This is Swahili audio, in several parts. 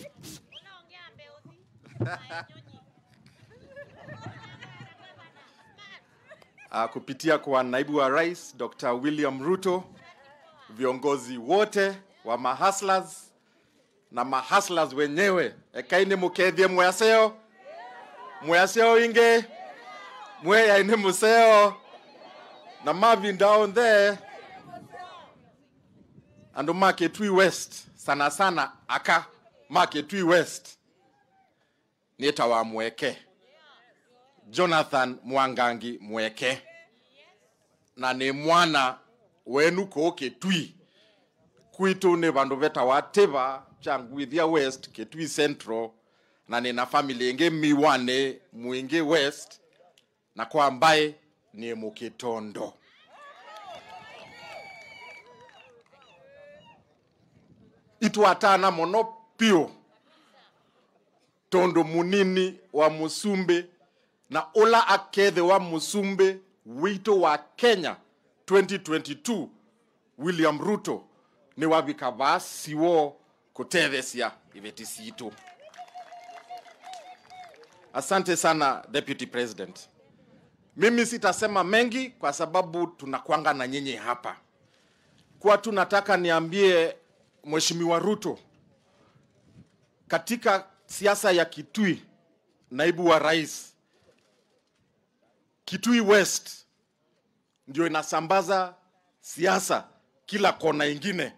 Unaongea mbeuzi. Uh, kupitia kwa naibu wa rais Dr. William Ruto, viongozi wote wa mahaslas na mahaslas wenyewe, ekaine mukethie mwaseo mwaseo inge mweyaini museo na mavi down there andu maketwi west sana sana aka Maketui West wa mweke jonathan mwangangi mweke na nĩ mwana wenu kũũkĩtui kwitu nĩ vandu vetawa tiva changuithia west kitui central na nina family ingi miwane mwingi west na kwa mbae ni mukitondo itwatana monop pio tondo munini wa musumbe na ola akethe wa musumbe wito wa kenya 2022 william ruto nä wabika siwo kutethesia iveti situ asante sana deputy president mimi sitasema mengi kwa sababu tunakwanga na nyinyi hapa kwa tunataka niambie mheshimiwa ruto katika siasa ya Kitui, naibu wa rais Kitui West ndio inasambaza siasa kila kona ingine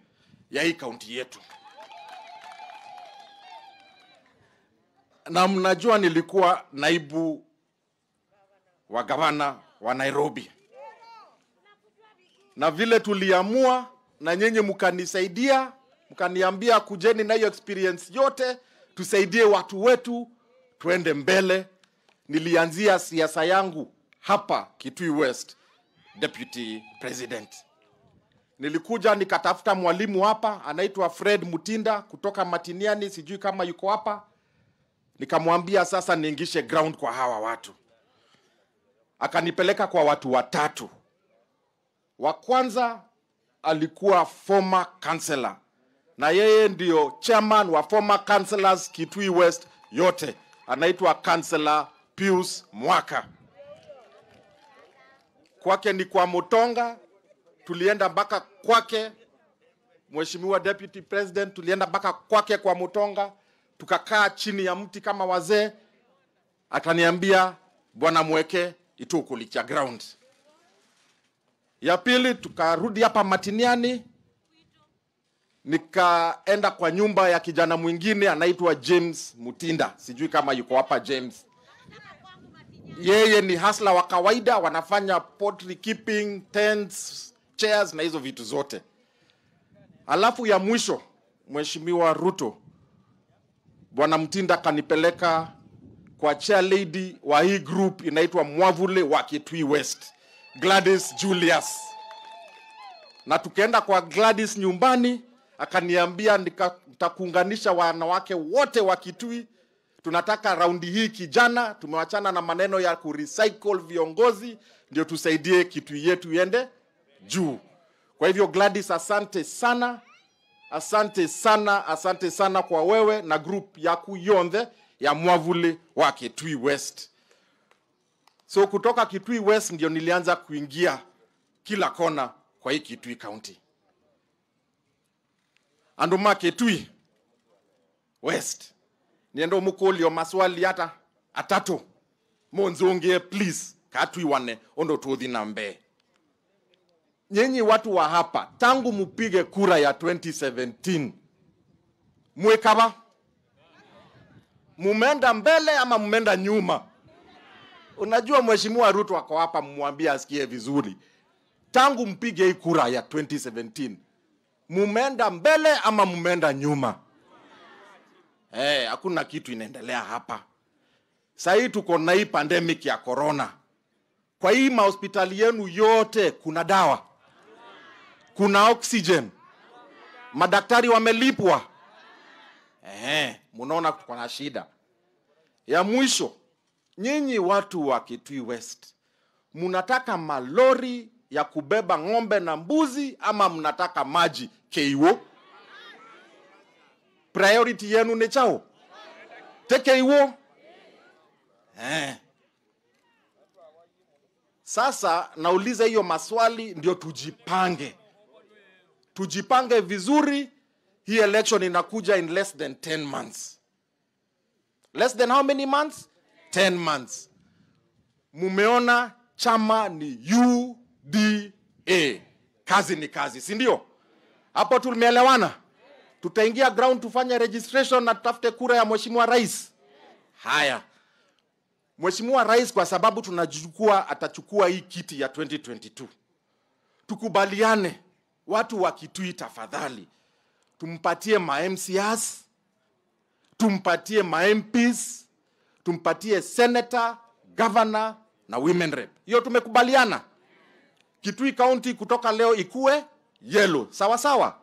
ya hii kaunti yetu. Na mnajua nilikuwa naibu wa gavana wa Nairobi, na vile tuliamua na nyenye mkanisaidia mkaniambia kujeni na hiyo experience yote, tusaidie watu wetu, tuende mbele. Nilianzia siasa yangu hapa Kitui West, deputy president. Nilikuja nikatafuta mwalimu hapa anaitwa Fred Mutinda kutoka Matiniani, sijui kama yuko hapa. Nikamwambia sasa niingishe ground kwa hawa watu, akanipeleka kwa watu watatu. Wa kwanza alikuwa former councillor na yeye ndio chairman wa former councillors Kitui West yote, anaitwa councillor Pius Mwaka. Kwake ni kwa Mutonga, tulienda mpaka kwake Mheshimiwa Deputy President, tulienda mpaka kwake kwa Mutonga, tukakaa chini ya mti kama wazee, akaniambia bwana mweke Itukulicha ground. Ya pili tukarudi hapa Matiniani, nikaenda kwa nyumba ya kijana mwingine anaitwa James Mutinda, sijui kama yuko hapa James. Yeye ni hasla wa kawaida, wanafanya pottery keeping, tents, chairs na hizo vitu zote. Alafu ya mwisho, Mheshimiwa Ruto, Bwana Mtinda kanipeleka kwa chair lady wa hii group inaitwa Mwavule wa Kitui West, Gladys Julius, na tukaenda kwa Gladys nyumbani akaniambia nitakuunganisha wanawake wote wa Kitui. Tunataka raundi hii kijana, tumewachana na maneno ya kurecycle viongozi, ndio tusaidie Kitui yetu iende juu. Kwa hivyo Gladys, asante sana, asante sana, asante sana kwa wewe na group yaku yonthe ya mwavuli wa Kitui West. So kutoka Kitui West ndio nilianza kuingia kila kona kwa hii Kitui County andu maketui west nienda mukulio maswali hata atatu munzungie please katwiwane ondo tuthi na mbe nyinyi watu wa hapa tangu mupige kura ya 2017 mwekaba mumenda mbele ama mumenda nyuma unajua mheshimiwa ruto ako hapa mmwambie asikie vizuri tangu mpige hii kura ya 2017 mumeenda mbele ama mumeenda nyuma eh, hakuna hey, kitu inaendelea hapa sahii tuko na hii pandemic ya corona kwa hii mahospitali yenu yote kuna dawa kuna oxygen madaktari wamelipwa hey, munaona tuko na shida ya mwisho nyinyi watu wa kitui west munataka malori ya kubeba ng'ombe na mbuzi ama mnataka maji keiwo? Priority yenu ni chao tekeiwo eh. Sasa nauliza hiyo maswali ndio tujipange, tujipange vizuri. Hii election inakuja in less than 10 months. Less than how many months? 10 months. Mumeona chama ni you DA. Kazi ni kazi, si ndio? Hapo tumeelewana. Tutaingia ground tufanye registration na tutafute kura ya mheshimiwa rais. Haya, mheshimiwa rais, kwa sababu tunachukua, atachukua hii kiti ya 2022 tukubaliane, watu wa Kitui tafadhali, tumpatie ma MCS, tumpatie ma MPs, tumpatie senator, governor na women rep. Hiyo tumekubaliana. Kitui County kutoka leo ikue yellow, sawa sawa.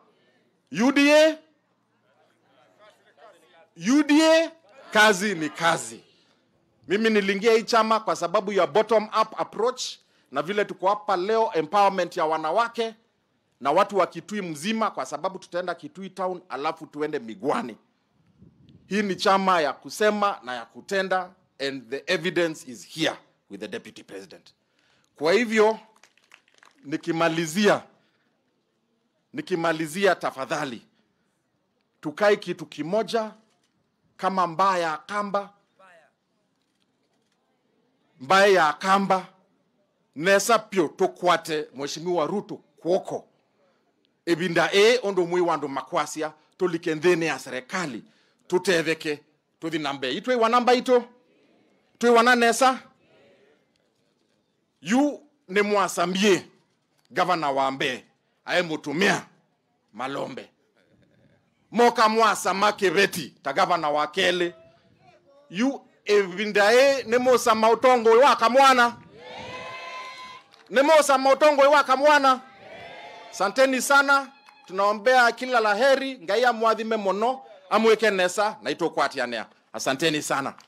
UDA UDA, kazi ni kazi. Mimi niliingia hii chama kwa sababu ya bottom up approach, na vile tuko hapa leo, empowerment ya wanawake na watu wa Kitui mzima, kwa sababu tutaenda Kitui town alafu tuende Migwani. Hii ni chama ya kusema na ya kutenda, and the evidence is here with the deputy president. Kwa hivyo nikimalizia nikimalizia, tafadhali tukae kitu kimoja, kama mbaya ya kamba mbaya ya kamba nesa pio mweshimi mheshimiwa Ruto kwoko ebinda e ondo mwi wandu makwasia tulike nthini ya serikali tutetheke tuthi na mbei twiwana mbaitu twiwana nesa yu ni mwasambie gavana wambe aemutumia malombe mokamwa samake beti ta gavana wa kele yu evindae nemosama utongoi waka mwana nemosama utongoi wa kamwana santeni sana tunaombea kila laheri ngai amwathime mono amwike nesa na itukwatiania asanteni sana